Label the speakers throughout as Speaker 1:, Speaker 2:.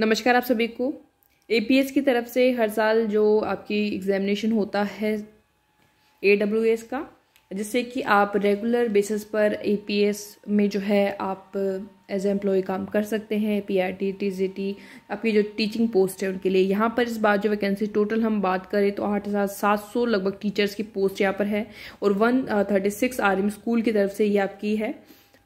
Speaker 1: नमस्कार आप सभी को ए की तरफ से हर साल जो आपकी एग्जामिनेशन होता है ए का जिससे कि आप रेगुलर बेसिस पर ए में जो है आप एज एम्प्लॉय काम कर सकते हैं P R T T G T आपकी जो टीचिंग पोस्ट है उनके लिए यहाँ पर इस बार जो वैकेंसी टोटल हम बात करें तो आठ हज़ार सात सौ लगभग टीचर्स की पोस्ट यहाँ पर है और one thirty six army school की तरफ से ये आपकी है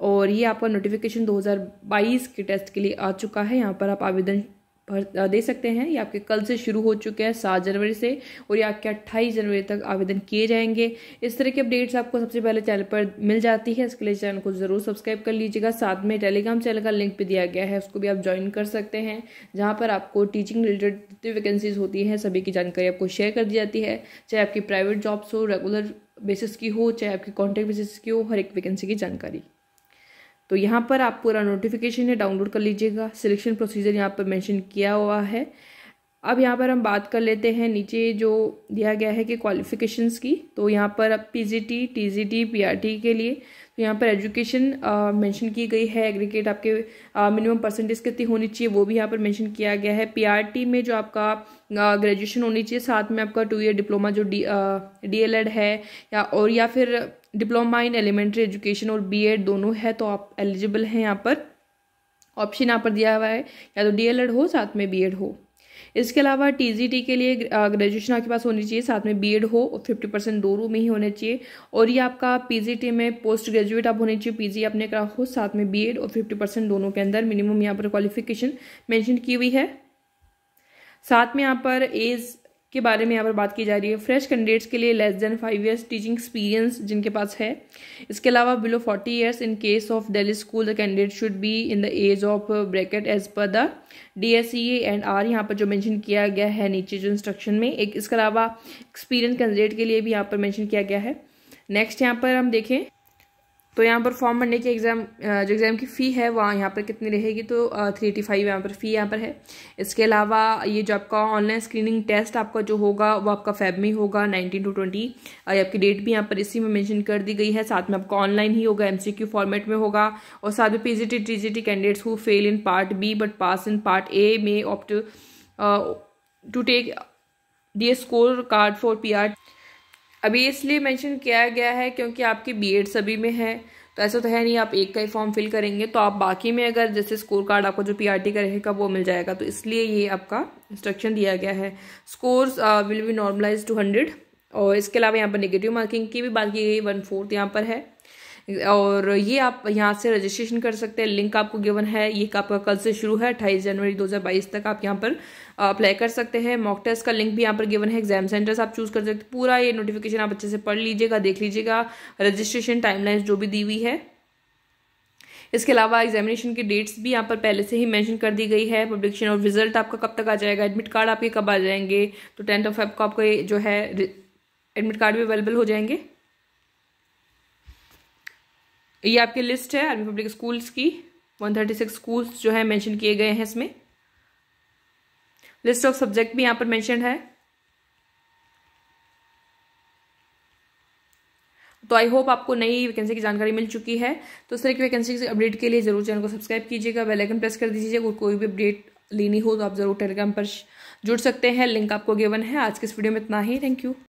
Speaker 1: और ये आपका नोटिफिकेशन 2022 के टेस्ट के लिए आ चुका है यहाँ पर आप आवेदन भर दे सकते हैं ये आपके कल से शुरू हो चुके हैं सात जनवरी से और ये आपके अट्ठाईस जनवरी तक आवेदन किए जाएंगे इस तरह की अपडेट्स आपको सबसे पहले चैनल पर मिल जाती है इसके लिए चैनल को ज़रूर सब्सक्राइब कर लीजिएगा साथ में टेलीग्राम चैनल का लिंक भी दिया गया है उसको भी आप ज्वाइन कर सकते हैं जहाँ पर आपको टीचिंग रिलेटेड जितनी वैकेंसीज होती हैं सभी की जानकारी आपको शेयर कर दी जाती है चाहे आपकी प्राइवेट जॉब्स हो रेगुलर बेसिस की हो चाहे आपकी कॉन्ट्रैक्ट बेसिस की हो हर एक वैकेंसी की जानकारी तो यहाँ पर आप पूरा नोटिफिकेशन है डाउनलोड कर लीजिएगा सिलेक्शन प्रोसीजर यहाँ पर मेंशन किया हुआ है अब यहाँ पर हम बात कर लेते हैं नीचे जो दिया गया है कि क्वालिफिकेशंस की तो यहाँ पर अब पीजीटी टीजीटी पीआरटी के लिए तो यहाँ पर एजुकेशन मेंशन की गई है एग्रीगेट आपके मिनिमम परसेंटेज कितनी होनी चाहिए वो भी यहाँ पर मेंशन किया गया है टी में जो आपका ग्रेजुएशन होनी चाहिए साथ में आपका टू ईयर डिप्लोमा जो डी डी एल एड है या और या फिर डिप्लोमा इन एलिमेंट्री एजुकेशन और बीएड दोनों है तो आप एलिजिबल हैं यहाँ पर ऑप्शन यहाँ पर दिया हुआ है या तो डीएलएड हो साथ में बीएड हो इसके अलावा टीजीटी के लिए ग्रेजुएशन आपके पास होनी चाहिए साथ में बीएड हो और फिफ्टी परसेंट दोनों में ही होने चाहिए और ये आपका पीजीटी में पोस्ट ग्रेजुएट आप होने चाहिए पीजी आपने करा हो साथ में बीएड और फिफ्टी परसेंट दोनों के अंदर मिनिमम यहाँ पर क्वालिफिकेशन मेंशन की हुई है साथ में यहाँ पर एज के बारे में यहाँ पर बात की जा रही है फ्रेश कैंडिडेट्स के लिए less than five years teaching experience जिनके पास है इसके अलावा below forty years in case of Delhi school the candidate should be in the age of bracket age per the D S E and R यहाँ पर जो मेंशन किया गया है नीचे जो इंस्ट्रक्शन में एक इसके अलावा एक्सपीरियंस कैंडिडेट के लिए भी यहाँ पर मैंशन किया गया है नेक्स्ट यहाँ पर हम देखें तो यहाँ पर फॉर्म भरने की एग्ज़ाम जो एग्ज़ाम की फ़ी है वहाँ यहाँ पर कितनी रहेगी तो थ्री एटी फाइव यहाँ पर फ़ी यहाँ पर है इसके अलावा ये जो आपका ऑनलाइन स्क्रीनिंग टेस्ट आपका जो होगा वो आपका फैब में होगा नाइनटीन टू ट्वेंटी आपकी डेट भी यहाँ पर इसी में मेंशन कर दी गई है साथ में आपका ऑनलाइन ही होगा एमसीक्यू फॉर्मेट में होगा और साथ में P G candidates who fail in part B but pass in part A में opt to take the score card for P R अभी इसलिए मेंशन किया गया है क्योंकि आपकी बी सभी में है तो ऐसा तो है नहीं आप एक का ही फॉर्म फिल करेंगे तो आप बाकी में अगर जैसे स्कोर कार्ड आपको जो पीआरटी का रहेगा वो मिल जाएगा तो इसलिए ये आपका इंस्ट्रक्शन दिया गया है scores will be normalize to hundred और इसके अलावा यहाँ पर नेगेटिव मार्किंग की भी बात की गई वन फोर्थ यहाँ पर है और ये आप यहाँ से रजिस्ट्रेशन कर सकते हैं लिंक आपको गिवन है ये आपका कल से शुरू है अट्ठाईस जनवरी 2022 तक आप यहाँ पर अप्लाई कर सकते हैं मॉक टेस्ट का लिंक भी यहाँ पर गिवन है एग्जाम सेंटर्स आप चूज़ कर सकते पूरा ये नोटिफिकेशन आप अच्छे से पढ़ लीजिएगा देख लीजिएगा रजिस्ट्रेशन टाइमलाइंस जो भी दी हुई है इसके अलावा एग्जामिनेशन की डेट्स भी यहाँ पर पहले से ही मेंशन कर दी गई है पब्लिकेशन और रिजल्ट आपका कब तक आ जाएगा एडमिट कार्ड आपके कब आ जाएंगे तो टेंथ ऑफ फेब को आपका जो है एडमिट कार्ड भी अवेलेबल हो जाएंगे ये आपकी लिस्ट है आर्मी पब्लिक स्कूल्स की 136 स्कूल्स जो है मेंशन किए गए हैं इसमें लिस्ट ऑफ सब्जेक्ट भी यहाँ पर मेंशन है तो आई होप आपको नई वैकेंसी की जानकारी मिल चुकी है तो इस तरह की वैकेंसी की अपडेट के लिए जरूर चैनल को सब्सक्राइब कीजिएगा बेल आइकन प्रेस कर दीजिएगा और कोई भी अपडेट लेनी हो तो आप जरूर टेलीग्राम पर जुड़ सकते हैं लिंक आपको गिवन है आज के इस वीडियो में इतना ही थैंक यू